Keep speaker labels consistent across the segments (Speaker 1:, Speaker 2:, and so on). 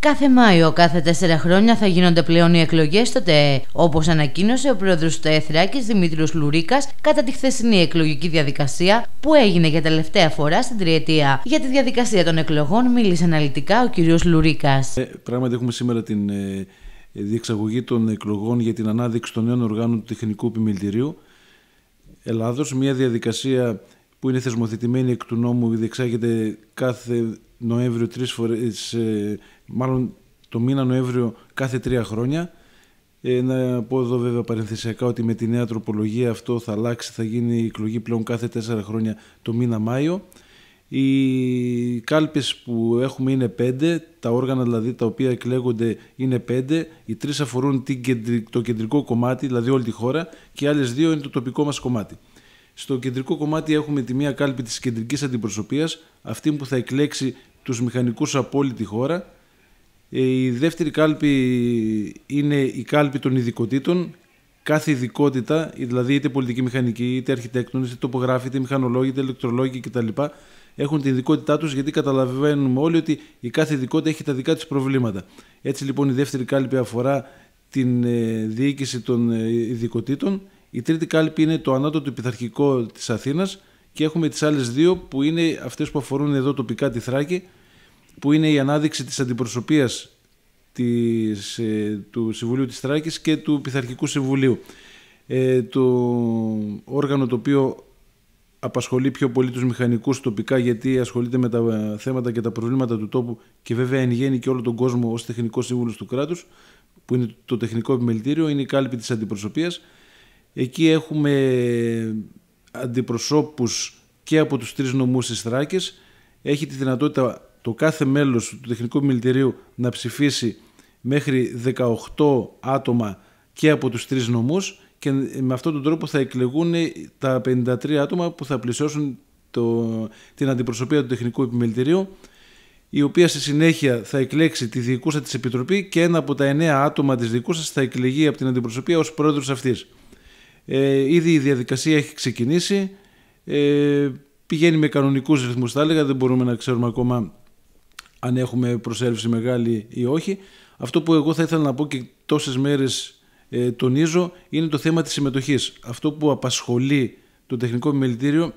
Speaker 1: Κάθε Μάιο, κάθε τέσσερα χρόνια θα γίνονται πλέον οι εκλογές στο ΤΕΕ, όπως ανακοίνωσε ο πρόεδρος του ΤΕΕ Θράκη Δημήτριος Λουρίκας κατά τη χθεσινή εκλογική διαδικασία που έγινε για τελευταία φορά στην τριετία. Για τη διαδικασία των εκλογών μίλησε αναλυτικά ο κ. Λουρίκας. Ε, πράγματι, έχουμε σήμερα την ε, ε, διεξαγωγή των
Speaker 2: εκλογών για την ανάδειξη των νέων οργάνων του Τεχνικού Επιμελητηρίου Ελλάδος. Μια διαδικασία που είναι θεσμοθετημένη εκ του νόμου, διεξάγεται κάθε Νοέμβριο τρεις φορές ε, μάλλον το μήνα Νοέμβριο κάθε τρία χρόνια. Ε, να πω εδώ βέβαια παρενθεσιακά ότι με τη νέα τροπολογία αυτό θα αλλάξει, θα γίνει η εκλογή πλέον κάθε τέσσερα χρόνια το μήνα Μάιο. Οι κάλπες που έχουμε είναι πέντε, τα όργανα δηλαδή τα οποία εκλέγονται είναι πέντε, οι τρεις αφορούν το κεντρικό κομμάτι, δηλαδή όλη τη χώρα και οι άλλες δύο είναι το τοπικό μας κομμάτι. Στο κεντρικό κομμάτι έχουμε τη μία κάλπη της κεντρικής αντιπροσωπείας, αυτή που θα εκλέξει τους μηχανικούς από όλη τη χώρα, ε, η δεύτερη κάλπη είναι η κάλπη των ειδικοτήτων. Κάθε ειδικότητα, δηλαδή είτε πολιτική μηχανική, είτε αρχιτέκτονες, είτε τοπογράφοι, είτε μηχανολόγοι, είτε ηλεκτρολόγοι κτλ., έχουν την ειδικότητά τους γιατί καταλαβαίνουμε όλοι ότι η κάθε ειδικότητα έχει τα δικά της προβλήματα. Έτσι λοιπόν η δεύτερη κάλπη αφορά την ε, διοίκηση των ε, ειδικοτήτων. Η τρίτη κάλπη είναι το ανάτοτο πειθαρχικό της Αθήνας και έχουμε τις άλλες δύο που είναι αυτές που αφορούν εδώ τοπικά τη Θράκη που είναι η ανάδειξη της αντιπροσωπείας της, ε, του Συμβουλίου της Τράκης και του Πειθαρχικού Συμβουλίου. Ε, το όργανο το οποίο απασχολεί πιο πολύ τους μηχανικούς τοπικά γιατί ασχολείται με τα θέματα και τα προβλήματα του τόπου και βέβαια εν και όλο τον κόσμο ως τεχνικός σύμβουλος του κράτους που είναι το τεχνικό επιμελητήριο, είναι η κάλπη της αντιπροσωπείας. Εκεί έχουμε αντιπροσώπους και από τους τρεις νομούς της Θράκης. Έχει τη δυνατότητα το κάθε μέλος του τεχνικού μιλητηρίου να ψηφίσει μέχρι 18 άτομα και από τους τρεις νομούς και με αυτόν τον τρόπο θα εκλεγούν τα 53 άτομα που θα πλησιώσουν το, την αντιπροσωπεία του τεχνικού επιμελητηρίου η οποία στη συνέχεια θα εκλέξει τη διοικούσα της Επιτροπή και ένα από τα εννέα άτομα της διοικούσας θα εκλεγεί από την αντιπροσωπεία ως πρόεδρος αυτής. Ε, ήδη η διαδικασία έχει ξεκινήσει, ε, πηγαίνει με κανονικούς ρυθμούς θα έλεγα, δεν μπορούμε να ξέρουμε ακόμα αν έχουμε προσέλευση μεγάλη ή όχι. Αυτό που εγώ θα ήθελα να πω και τόσες μέρες ε, τονίζω είναι το θέμα της συμμετοχής. Αυτό που απασχολεί το τεχνικό επιμελητήριο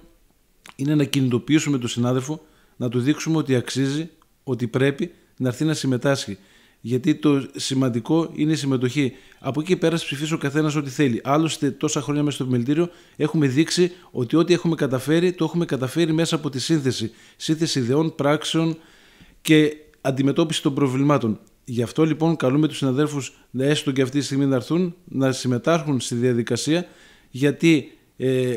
Speaker 2: είναι να κινητοποιήσουμε τον συνάδελφο, να του δείξουμε ότι αξίζει, ότι πρέπει να έρθει να συμμετάσχει. Γιατί το σημαντικό είναι η συμμετοχή. Από εκεί πέρα ψηφίσει ο καθένας ό,τι θέλει. Άλλωστε, τόσα χρόνια μέσα στο επιμελητήριο έχουμε δείξει ότι ό,τι έχουμε καταφέρει, το έχουμε καταφέρει μέσα από τη σύνθεση. Σύνθεση ιδεών, πράξεων, και αντιμετώπιση των προβλημάτων. Γι' αυτό λοιπόν καλούμε τους συναδέλφους να έστω και αυτή τη στιγμή να έρθουν να συμμετάρχουν στη διαδικασία γιατί ε,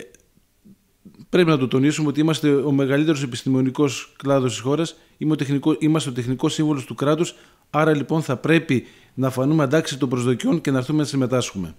Speaker 2: πρέπει να το τονίσουμε ότι είμαστε ο μεγαλύτερος επιστημονικός κλάδος της χώρας είμαστε ο τεχνικός σύμβολος του κράτους άρα λοιπόν θα πρέπει να φανούμε αντάξει των προσδοκιών και να έρθουμε να συμμετάσχουμε.